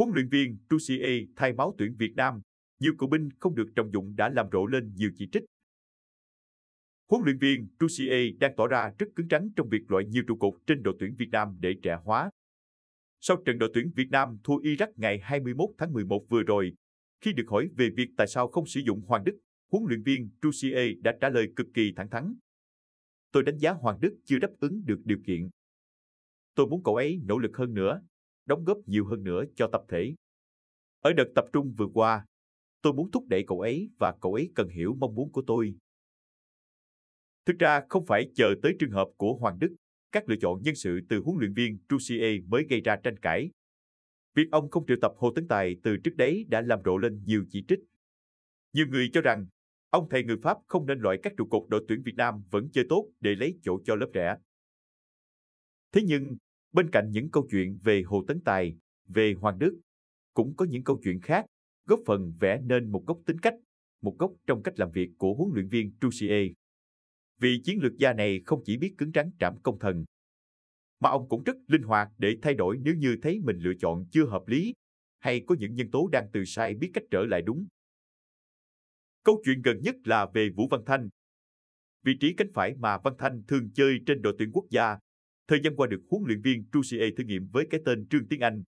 Huấn luyện viên Tuchel thay máu tuyển Việt Nam, nhiều cựu binh không được trọng dụng đã làm rộ lên nhiều chỉ trích. Huấn luyện viên Tuchel đang tỏ ra rất cứng rắn trong việc loại nhiều trụ cột trên đội tuyển Việt Nam để trẻ hóa. Sau trận đội tuyển Việt Nam thua Iraq ngày 21 tháng 11 vừa rồi, khi được hỏi về việc tại sao không sử dụng Hoàng Đức, huấn luyện viên Tuchel đã trả lời cực kỳ thẳng thắn. Tôi đánh giá Hoàng Đức chưa đáp ứng được điều kiện. Tôi muốn cậu ấy nỗ lực hơn nữa đóng góp nhiều hơn nữa cho tập thể. Ở đợt tập trung vừa qua, tôi muốn thúc đẩy cậu ấy và cậu ấy cần hiểu mong muốn của tôi. Thực ra không phải chờ tới trường hợp của Hoàng Đức, các lựa chọn nhân sự từ huấn luyện viên Trussier mới gây ra tranh cãi. Việc ông không triệu tập Hồ Tấn Tài từ trước đấy đã làm rộ lên nhiều chỉ trích. Nhiều người cho rằng ông thầy người Pháp không nên loại các trụ cột đội tuyển Việt Nam vẫn chơi tốt để lấy chỗ cho lớp trẻ. Thế nhưng, Bên cạnh những câu chuyện về Hồ Tấn Tài, về Hoàng Đức, cũng có những câu chuyện khác góp phần vẽ nên một góc tính cách, một góc trong cách làm việc của huấn luyện viên Trussier. vị chiến lược gia này không chỉ biết cứng rắn trảm công thần, mà ông cũng rất linh hoạt để thay đổi nếu như thấy mình lựa chọn chưa hợp lý hay có những nhân tố đang từ sai biết cách trở lại đúng. Câu chuyện gần nhất là về Vũ Văn Thanh. Vị trí cánh phải mà Văn Thanh thường chơi trên đội tuyển quốc gia thời gian qua được huấn luyện viên Trussier thử nghiệm với cái tên Trương Tiến Anh.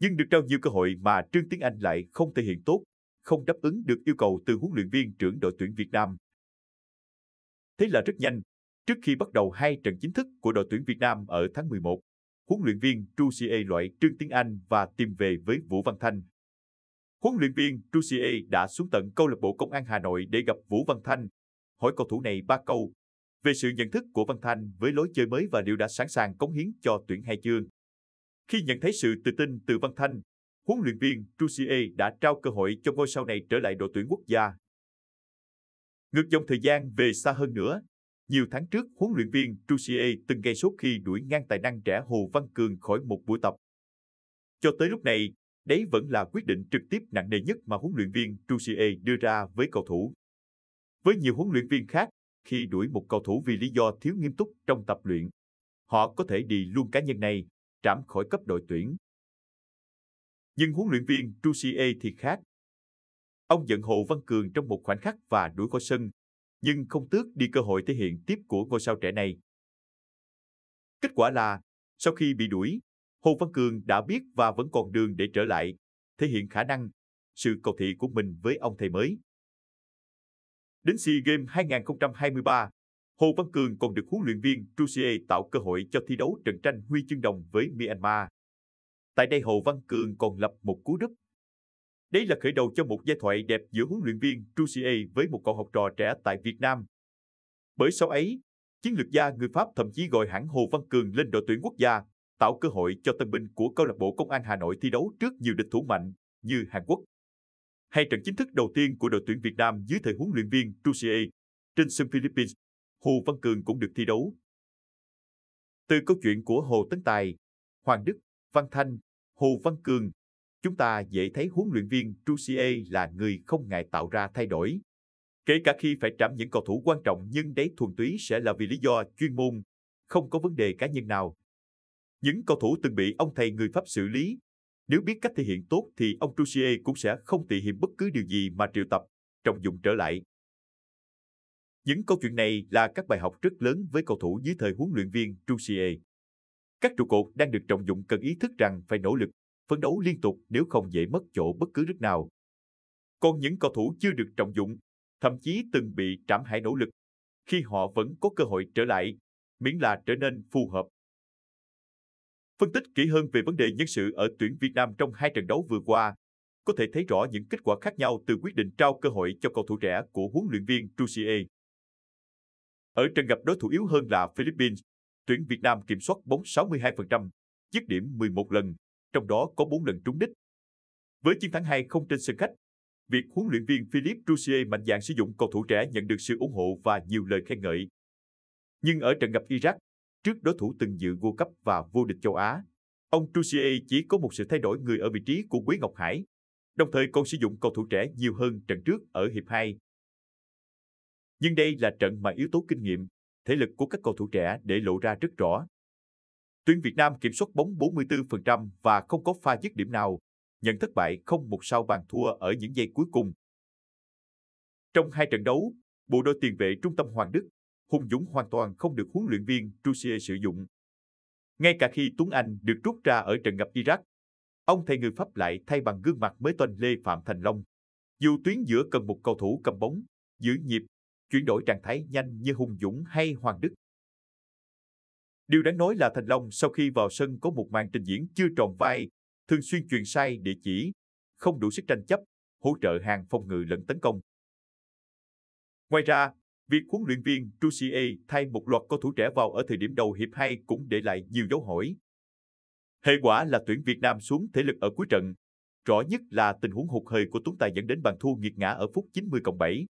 Nhưng được trao nhiều cơ hội mà Trương Tiến Anh lại không thể hiện tốt, không đáp ứng được yêu cầu từ huấn luyện viên trưởng đội tuyển Việt Nam. Thế là rất nhanh, trước khi bắt đầu hai trận chính thức của đội tuyển Việt Nam ở tháng 11, huấn luyện viên Trussier loại Trương Tiến Anh và tìm về với Vũ Văn Thanh. Huấn luyện viên Trussier đã xuống tận câu lạc bộ Công an Hà Nội để gặp Vũ Văn Thanh, hỏi cầu thủ này ba câu về sự nhận thức của Văn Thanh với lối chơi mới và liệu đã sẵn sàng cống hiến cho tuyển hai chương. Khi nhận thấy sự tự tin từ Văn Thanh, huấn luyện viên Trussier đã trao cơ hội cho ngôi sao này trở lại đội tuyển quốc gia. Ngược dòng thời gian về xa hơn nữa, nhiều tháng trước huấn luyện viên Trussier từng gây sốt khi đuổi ngang tài năng trẻ Hồ Văn Cường khỏi một buổi tập. Cho tới lúc này, đấy vẫn là quyết định trực tiếp nặng nề nhất mà huấn luyện viên Trussier đưa ra với cầu thủ. Với nhiều huấn luyện viên khác, khi đuổi một cầu thủ vì lý do thiếu nghiêm túc trong tập luyện. Họ có thể đi luôn cá nhân này, trảm khỏi cấp đội tuyển. Nhưng huấn luyện viên Trussier thì khác. Ông giận hộ Văn Cường trong một khoảnh khắc và đuổi khỏi sân, nhưng không tước đi cơ hội thể hiện tiếp của ngôi sao trẻ này. Kết quả là, sau khi bị đuổi, Hồ Văn Cường đã biết và vẫn còn đường để trở lại, thể hiện khả năng, sự cầu thị của mình với ông thầy mới. Đến SEA Games 2023, Hồ Văn Cường còn được huấn luyện viên Trussier tạo cơ hội cho thi đấu trận tranh huy chương đồng với Myanmar. Tại đây Hồ Văn Cường còn lập một cú đúp. Đây là khởi đầu cho một giai thoại đẹp giữa huấn luyện viên Trussier với một cậu học trò trẻ tại Việt Nam. Bởi sau ấy, chiến lược gia người Pháp thậm chí gọi hẳn Hồ Văn Cường lên đội tuyển quốc gia, tạo cơ hội cho tân binh của câu lạc bộ Công an Hà Nội thi đấu trước nhiều địch thủ mạnh như Hàn Quốc, hay trận chính thức đầu tiên của đội tuyển Việt Nam dưới thời huấn luyện viên Tuchel trên sân Philippines, Hồ Văn Cường cũng được thi đấu. Từ câu chuyện của Hồ Tấn Tài, Hoàng Đức, Văn Thanh, Hồ Văn Cường, chúng ta dễ thấy huấn luyện viên Tuchel là người không ngại tạo ra thay đổi. Kể cả khi phải trảm những cầu thủ quan trọng nhưng đấy thuần túy sẽ là vì lý do chuyên môn, không có vấn đề cá nhân nào. Những cầu thủ từng bị ông thầy người Pháp xử lý nếu biết cách thể hiện tốt thì ông Trussie cũng sẽ không tị hiểm bất cứ điều gì mà triệu tập, trọng dụng trở lại. Những câu chuyện này là các bài học rất lớn với cầu thủ dưới thời huấn luyện viên Trussie. Các trụ cột đang được trọng dụng cần ý thức rằng phải nỗ lực, phấn đấu liên tục nếu không dễ mất chỗ bất cứ lúc nào. Còn những cầu thủ chưa được trọng dụng, thậm chí từng bị trảm hại nỗ lực, khi họ vẫn có cơ hội trở lại, miễn là trở nên phù hợp Phân tích kỹ hơn về vấn đề nhân sự ở tuyển Việt Nam trong hai trận đấu vừa qua, có thể thấy rõ những kết quả khác nhau từ quyết định trao cơ hội cho cầu thủ trẻ của huấn luyện viên Trussier. Ở trận gặp đối thủ yếu hơn là Philippines, tuyển Việt Nam kiểm soát bóng 62%, dứt điểm 11 lần, trong đó có 4 lần trúng đích. Với chiến thắng 2 không trên sân khách, việc huấn luyện viên Philip Trussier mạnh dạn sử dụng cầu thủ trẻ nhận được sự ủng hộ và nhiều lời khen ngợi. Nhưng ở trận gặp Iraq, trước đối thủ từng dự World Cup và vô địch châu Á. Ông Trussier chỉ có một sự thay đổi người ở vị trí của Quý Ngọc Hải, đồng thời còn sử dụng cầu thủ trẻ nhiều hơn trận trước ở hiệp 2. Nhưng đây là trận mà yếu tố kinh nghiệm, thể lực của các cầu thủ trẻ để lộ ra rất rõ. Tuyển Việt Nam kiểm soát bóng 44% và không có pha dứt điểm nào, nhận thất bại không một sao bàn thua ở những giây cuối cùng. Trong hai trận đấu, bộ đôi tiền vệ trung tâm Hoàng Đức Hùng dũng hoàn toàn không được huấn luyện viên Trussier sử dụng. Ngay cả khi Tuấn Anh được rút ra ở trận gặp Iraq, ông thầy người Pháp lại thay bằng gương mặt mới tên Lê Phạm Thành Long. Dù tuyến giữa cần một cầu thủ cầm bóng, giữ nhịp, chuyển đổi trạng thái nhanh như Hùng Dũng hay Hoàng Đức. Điều đáng nói là Thành Long sau khi vào sân có một màn trình diễn chưa tròn vai, thường xuyên truyền sai địa chỉ, không đủ sức tranh chấp, hỗ trợ hàng phòng ngự lẫn tấn công. Ngoài ra, Việc huấn luyện viên Trussier thay một loạt cầu thủ trẻ vào ở thời điểm đầu hiệp 2 cũng để lại nhiều dấu hỏi. Hệ quả là tuyển Việt Nam xuống thể lực ở cuối trận. Rõ nhất là tình huống hụt hơi của Tuấn Tài dẫn đến bàn thua nghiệt ngã ở phút 90 cộng 7.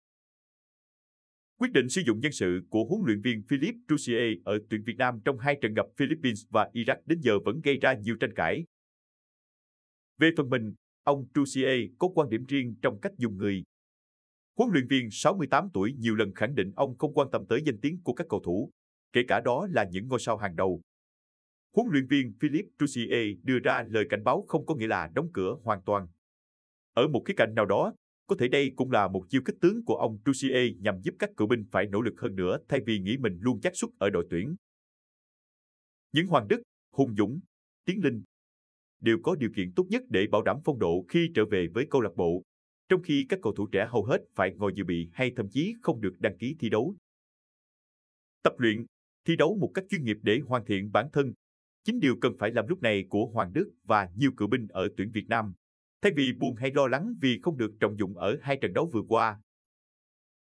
Quyết định sử dụng nhân sự của huấn luyện viên Philip Trussier ở tuyển Việt Nam trong hai trận gặp Philippines và Iraq đến giờ vẫn gây ra nhiều tranh cãi. Về phần mình, ông Trussier có quan điểm riêng trong cách dùng người, Huấn luyện viên 68 tuổi nhiều lần khẳng định ông không quan tâm tới danh tiếng của các cầu thủ, kể cả đó là những ngôi sao hàng đầu. Huấn luyện viên Philippe Jouzier đưa ra lời cảnh báo không có nghĩa là đóng cửa hoàn toàn. Ở một khía cạnh nào đó, có thể đây cũng là một chiêu kích tướng của ông Jouzier nhằm giúp các cựu binh phải nỗ lực hơn nữa thay vì nghĩ mình luôn chắc suất ở đội tuyển. Những Hoàng Đức, Hùng Dũng, Tiến Linh đều có điều kiện tốt nhất để bảo đảm phong độ khi trở về với câu lạc bộ trong khi các cầu thủ trẻ hầu hết phải ngồi dự bị hay thậm chí không được đăng ký thi đấu. Tập luyện, thi đấu một cách chuyên nghiệp để hoàn thiện bản thân, chính điều cần phải làm lúc này của Hoàng Đức và nhiều cựu binh ở tuyển Việt Nam. Thay vì buồn hay lo lắng vì không được trọng dụng ở hai trận đấu vừa qua,